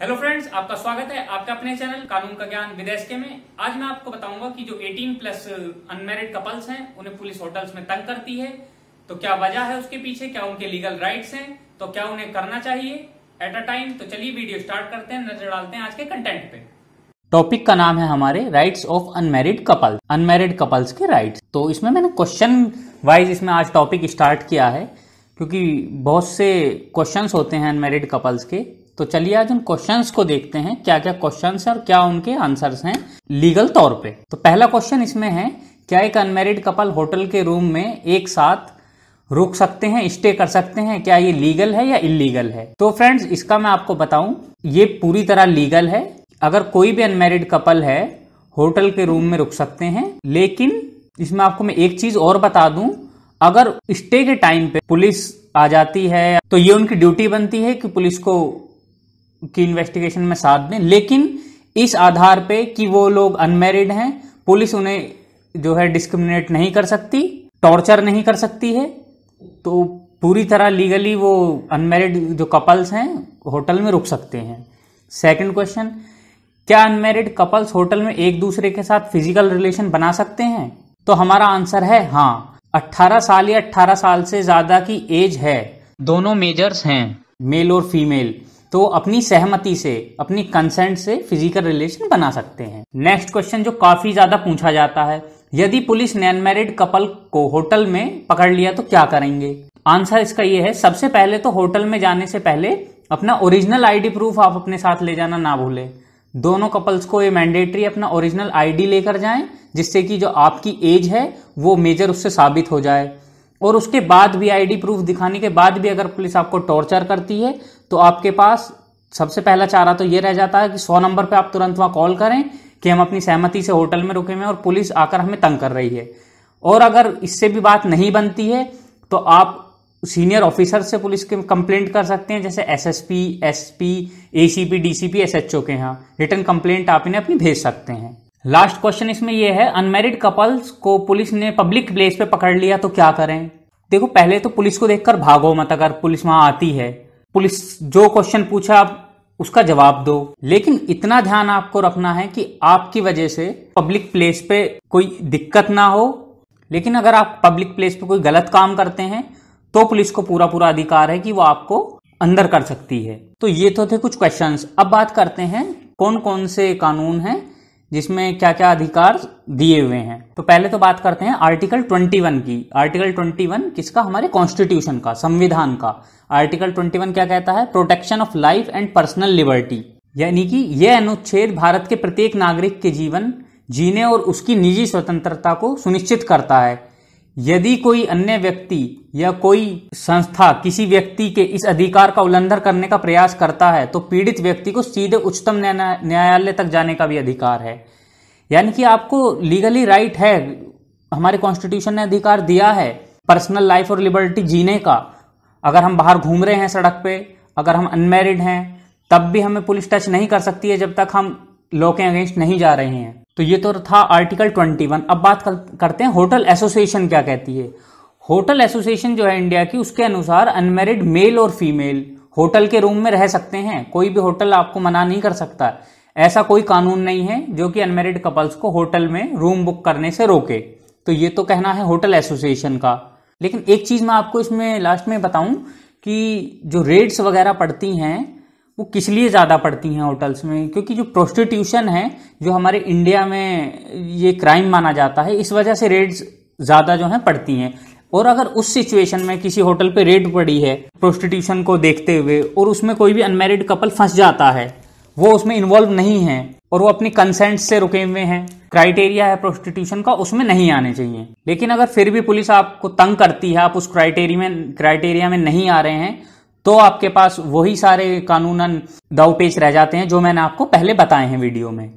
hello friends आपका स्वागत है आपके अपने चैनल कानून का ज्ञान विदेश के में आज मैं आपको बताऊंगा कि जो 18 प्लस अनमेरिड कपल्स हैं उन्हें पुलिस होटल्स में तंग करती है तो क्या वजह है उसके पीछे क्या उनके लीगल राइट्स हैं तो क्या उन्हें करना चाहिए एट अ टाइम तो चलिए वीडियो स्टार्ट करते हैं नजर डालते हैं आज के कंटेंट पे टॉपिक का नाम है हमारे rights of unmarried couple unmarried couples के राइट्स तो इसमें मैंने क्वेश्चन वाइज इसमें आज टॉपिक स्टार्ट किया है क्योंकि बहुत से क्वेश्चंस होते हैं अनमेरिड कपल्स के तो चलिए आज उन क्वेश्चंस को देखते हैं क्या क्या क्वेश्चंस हैं और क्या उनके आंसर्स हैं लीगल तौर पे तो पहला क्वेश्चन इसमें है क्या एक अनमेरिड कपल होटल के रूम में एक साथ रुक सकते हैं स्टे कर सकते हैं क्या ये लीगल है या इलीगल है तो फ्रेंड्स इसका मैं आपको बताऊं ये पूरी तरह लीगल है अगर कोई भी अनमेरिड कपल है होटल के रूम में रुक सकते हैं लेकिन इसमें आपको मैं एक चीज और बता दूं अगर स्टे के टाइम पे पुलिस आ जाती है तो ये उनकी ड्यूटी बनती है कि पुलिस को की इन्वेस्टिगेशन में साथ दें लेकिन इस आधार पे कि वो लोग अनमेरिड हैं पुलिस उन्हें जो है डिस्क्रिमिनेट नहीं कर सकती टॉर्चर नहीं कर सकती है तो पूरी तरह लीगली वो अनमेरिड जो कपल्स हैं होटल में रुक सकते हैं सेकंड क्वेश्चन क्या अनमेरिड कपल्स होटल में एक दूसरे के साथ फिजिकल रिलेशन बना सकते हैं तो हमारा आंसर है हाँ 18 साल या 18 साल से ज्यादा की एज है दोनों मेजर्स हैं मेल और फीमेल तो अपनी सहमति से अपनी कंसेंट से फिजिकल रिलेशन बना सकते हैं नेक्स्ट क्वेश्चन जो काफी ज्यादा पूछा जाता है यदि पुलिस नैन मैरिड कपल को होटल में पकड़ लिया तो क्या करेंगे आंसर इसका ये है सबसे पहले तो होटल में जाने से पहले अपना ओरिजिनल आईडी प्रूफ आप अपने साथ ले जाना ना भूलें दोनों कपल्स को ये मैंडेटरी अपना ओरिजिनल आईडी लेकर जाएं जिससे कि जो आपकी एज है वो मेजर उससे साबित हो जाए और उसके बाद भी आईडी प्रूफ दिखाने के बाद भी अगर पुलिस आपको टॉर्चर करती है तो आपके पास सबसे पहला चारा तो ये रह जाता है कि सौ नंबर पर आप तुरंत वहां कॉल करें कि हम अपनी सहमति से होटल में रुके हुए और पुलिस आकर हमें तंग कर रही है और अगर इससे भी बात नहीं बनती है तो आप सीनियर ऑफिसर से पुलिस के कंप्लेंट कर सकते हैं जैसे SSP SP ACP DCP SHO के यहाँ रिटर्न कंप्लेंट आप इन्हें अपनी भेज सकते हैं लास्ट क्वेश्चन इसमें यह है अनमेरिड कपल्स को पुलिस ने पब्लिक प्लेस पे पकड़ लिया तो क्या करें देखो पहले तो पुलिस को देखकर भागो मत अगर पुलिस वहां आती है पुलिस जो क्वेश्चन पूछा आप उसका जवाब दो लेकिन इतना ध्यान आपको रखना है कि आपकी वजह से पब्लिक प्लेस पे कोई दिक्कत ना हो लेकिन अगर आप पब्लिक प्लेस पे कोई गलत काम करते हैं तो पुलिस को पूरा पूरा अधिकार है कि वो आपको अंदर कर सकती है तो ये तो थे कुछ क्वेश्चंस अब बात करते हैं कौन कौन से कानून हैं जिसमें क्या क्या अधिकार दिए हुए हैं तो पहले तो बात करते हैं आर्टिकल 21 की आर्टिकल 21 किसका हमारे कॉन्स्टिट्यूशन का संविधान का आर्टिकल 21 क्या कहता है protection of life and personal liberty यानी कि यह अनुच्छेद भारत के प्रत्येक नागरिक के जीवन जीने और उसकी निजी स्वतंत्रता को सुनिश्चित करता है यदि कोई अन्य व्यक्ति या कोई संस्था किसी व्यक्ति के इस अधिकार का उल्लंघन करने का प्रयास करता है तो पीड़ित व्यक्ति को सीधे उच्चतम न्यायालय तक जाने का भी अधिकार है यानी कि आपको लीगली राइट है हमारे कॉन्स्टिट्यूशन ने अधिकार दिया है पर्सनल लाइफ और लिबर्टी जीने का अगर हम बाहर घूम रहे हैं सड़क पे अगर हम अनमेरिड हैं तब भी हमें पुलिस टच नहीं कर सकती है जब तक हम लॉ के अगेंस्ट नहीं जा रहे हैं तो ये तो था आर्टिकल 21 अब बात करते हैं होटल एसोसिएशन क्या कहती है होटल एसोसिएशन जो है इंडिया की उसके अनुसार अनमेरिड मेल और फीमेल होटल के रूम में रह सकते हैं कोई भी होटल आपको मना नहीं कर सकता ऐसा कोई कानून नहीं है जो कि अनमेरिड कपल्स को होटल में रूम बुक करने से रोके तो ये तो कहना है होटल एसोसिएशन का लेकिन एक चीज़ मैं आपको इसमें लास्ट में बताऊं कि जो रेट्स वगैरह पड़ती हैं वो किस लिए ज़्यादा पड़ती हैं होटल्स में क्योंकि जो प्रोस्टिट्यूशन है जो हमारे इंडिया में ये क्राइम माना जाता है इस वजह से रेट्स ज़्यादा जो हैं पड़ती हैं और अगर उस सिचुएशन में किसी होटल पे रेट पड़ी है प्रोस्टिट्यूशन को देखते हुए और उसमें कोई भी अनमेरिड कपल फंस जाता है वो उसमें इन्वॉल्व नहीं है और वो अपनी कंसेंट से रुके हुए हैं क्राइटेरिया है प्रोस्टिट्यूशन का उसमें नहीं आने चाहिए लेकिन अगर फिर भी पुलिस आपको तंग करती है आप उस क्राइटेरिया में क्राइटेरिया में नहीं आ रहे हैं तो आपके पास वही सारे कानूनन दाव पेच रह जाते हैं जो मैंने आपको पहले बताए हैं वीडियो में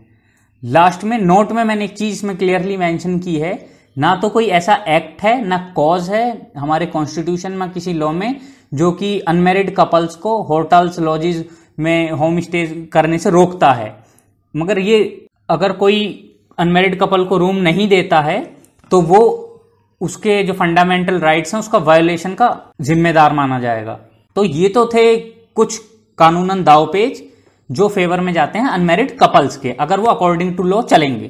लास्ट में नोट में मैंने एक चीज इसमें क्लियरली मेंशन की है ना तो कोई ऐसा एक्ट है ना कॉज है हमारे कॉन्स्टिट्यूशन में किसी लॉ में जो कि अनमेरिड कपल्स को होटल्स लॉजिज में होम स्टे करने से रोकता है मगर ये अगर कोई अनमेरिड कपल को रूम नहीं देता है तो वो उसके जो फंडामेंटल राइट्स हैं उसका वायोलेशन का जिम्मेदार माना जाएगा तो ये तो थे कुछ कानूनन दाव पेज जो फेवर में जाते हैं अनमेरिड कपल्स के अगर वो अकॉर्डिंग टू लॉ चलेंगे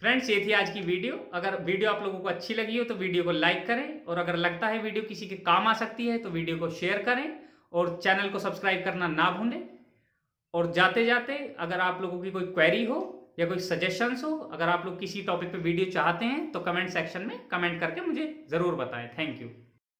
फ्रेंड्स ये थी आज की वीडियो अगर वीडियो आप लोगों को अच्छी लगी हो तो वीडियो को लाइक करें और अगर लगता है वीडियो किसी के काम आ सकती है तो वीडियो को शेयर करें और चैनल को सब्सक्राइब करना ना भूलें और जाते जाते अगर आप लोगों की कोई क्वेरी हो या कोई सजेशंस हो अगर आप लोग किसी टॉपिक पे वीडियो चाहते हैं तो कमेंट सेक्शन में कमेंट करके मुझे ज़रूर बताएं थैंक यू